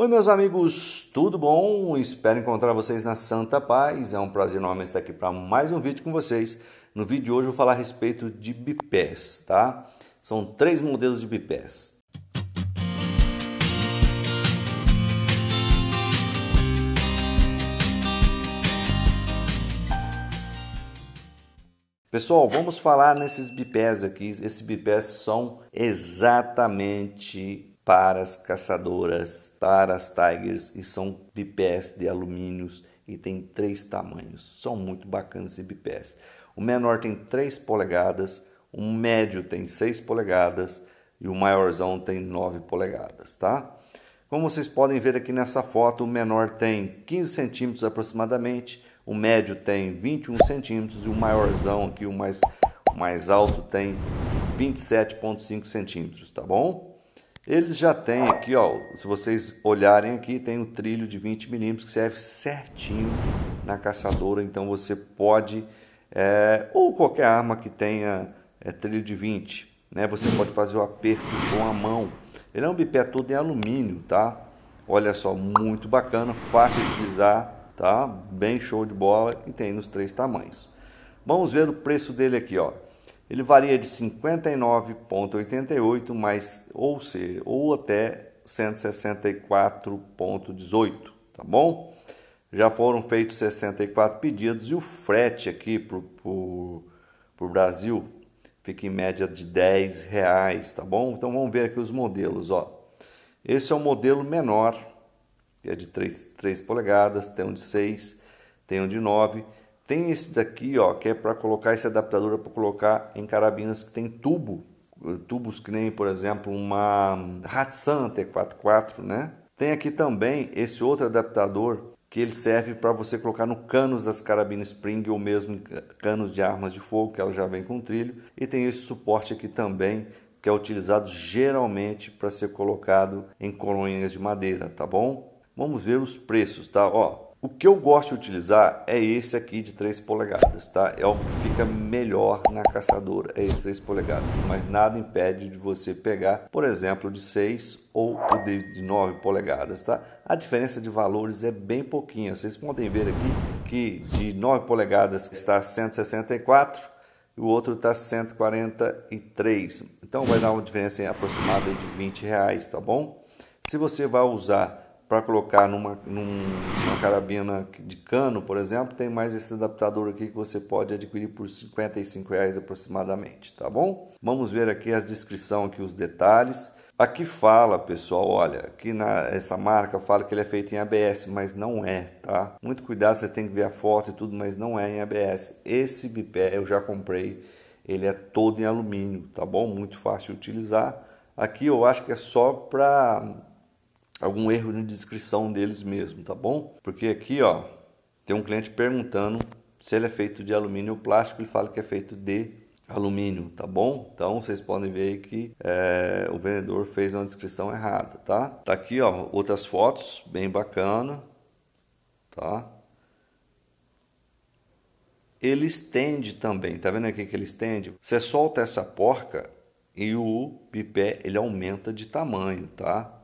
Oi, meus amigos, tudo bom? Espero encontrar vocês na Santa Paz. É um prazer enorme estar aqui para mais um vídeo com vocês. No vídeo de hoje eu vou falar a respeito de bipés, tá? São três modelos de bipés. Pessoal, vamos falar nesses bipés aqui. Esses bipés são exatamente para as caçadoras, para as Tigers e são bipés de alumínios e tem três tamanhos. São muito bacanas esses bipés. O menor tem 3 polegadas, o médio tem 6 polegadas e o maiorzão tem 9 polegadas, tá? Como vocês podem ver aqui nessa foto, o menor tem 15 centímetros aproximadamente, o médio tem 21 centímetros e o maiorzão aqui, o mais, o mais alto, tem 27,5 centímetros, tá bom? Eles já têm aqui, ó, se vocês olharem aqui, tem um trilho de 20 milímetros que serve certinho na caçadora, então você pode, é, ou qualquer arma que tenha é, trilho de 20, né? Você pode fazer o aperto com a mão. Ele é um bipé todo em alumínio, tá? Olha só, muito bacana, fácil de utilizar, tá? Bem show de bola e tem nos três tamanhos. Vamos ver o preço dele aqui, ó ele varia de 59,88 mais ou seja, ou até 164,18, tá bom? Já foram feitos 64 pedidos e o frete aqui para o Brasil fica em média de 10 reais, tá bom? Então vamos ver aqui os modelos, ó. Esse é o modelo menor, que é de 3, 3 polegadas, tem um de 6, tem um de 9 tem esse daqui, ó, que é para colocar esse adaptador é para colocar em carabinas que tem tubo, eh, tubos que nem, por exemplo, uma Hatsan T44, né? Tem aqui também esse outro adaptador que ele serve para você colocar no canos das carabinas Spring ou mesmo canos de armas de fogo, que ela já vem com trilho. E tem esse suporte aqui também, que é utilizado geralmente para ser colocado em colônias de madeira, tá bom? Vamos ver os preços, tá? Ó, o que eu gosto de utilizar é esse aqui de 3 polegadas, tá? É o que fica melhor na caçadora, é esse 3 polegadas, mas nada impede de você pegar, por exemplo, de 6 ou de 9 polegadas, tá? A diferença de valores é bem pouquinha, vocês podem ver aqui que de 9 polegadas está 164 e o outro está 143, então vai dar uma diferença aproximada de 20 reais, tá bom? Se você vai usar para colocar numa, numa carabina de cano, por exemplo, tem mais esse adaptador aqui que você pode adquirir por 55 reais aproximadamente, tá bom? Vamos ver aqui a descrição, aqui os detalhes. Aqui fala, pessoal, olha, aqui na essa marca fala que ele é feito em ABS, mas não é, tá? Muito cuidado, você tem que ver a foto e tudo, mas não é em ABS. Esse bipé eu já comprei, ele é todo em alumínio, tá bom? Muito fácil de utilizar. Aqui eu acho que é só para algum erro de descrição deles mesmo, tá bom? Porque aqui, ó, tem um cliente perguntando se ele é feito de alumínio ou plástico, ele fala que é feito de alumínio, tá bom? Então vocês podem ver que é, o vendedor fez uma descrição errada, tá? Tá aqui, ó, outras fotos bem bacana, tá? Ele estende também, tá vendo aqui que ele estende? Você solta essa porca e o pipé ele aumenta de tamanho, tá?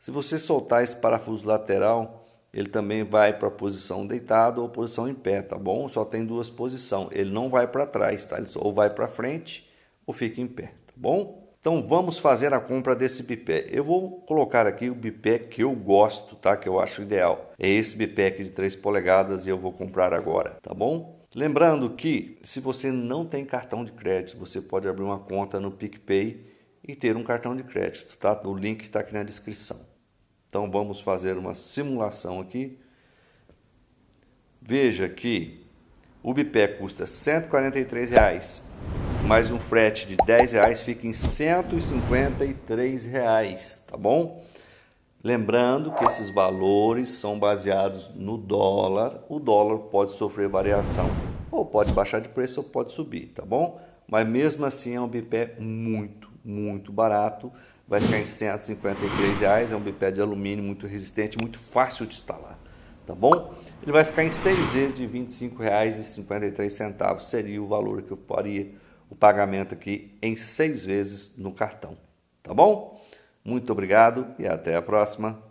Se você soltar esse parafuso lateral, ele também vai para a posição deitado ou posição em pé, tá bom? Só tem duas posições. Ele não vai para trás, tá? Ele ou vai para frente ou fica em pé, tá bom? Então vamos fazer a compra desse bipé. Eu vou colocar aqui o bipé que eu gosto, tá? Que eu acho ideal. É esse bipé aqui de 3 polegadas e eu vou comprar agora, tá bom? Lembrando que se você não tem cartão de crédito, você pode abrir uma conta no PicPay e ter um cartão de crédito, tá? O link está aqui na descrição. Então vamos fazer uma simulação aqui. Veja que o bipé custa R$ reais, mais um frete de R$ reais, fica em R$ reais, tá bom? Lembrando que esses valores são baseados no dólar. O dólar pode sofrer variação, ou pode baixar de preço ou pode subir, tá bom? Mas mesmo assim é um bipé muito, muito barato vai ficar em 153 reais. É um bipé de alumínio muito resistente, muito fácil de instalar, tá bom? Ele vai ficar em seis vezes de R$ centavos seria o valor que eu faria o pagamento aqui em seis vezes no cartão, tá bom? Muito obrigado e até a próxima.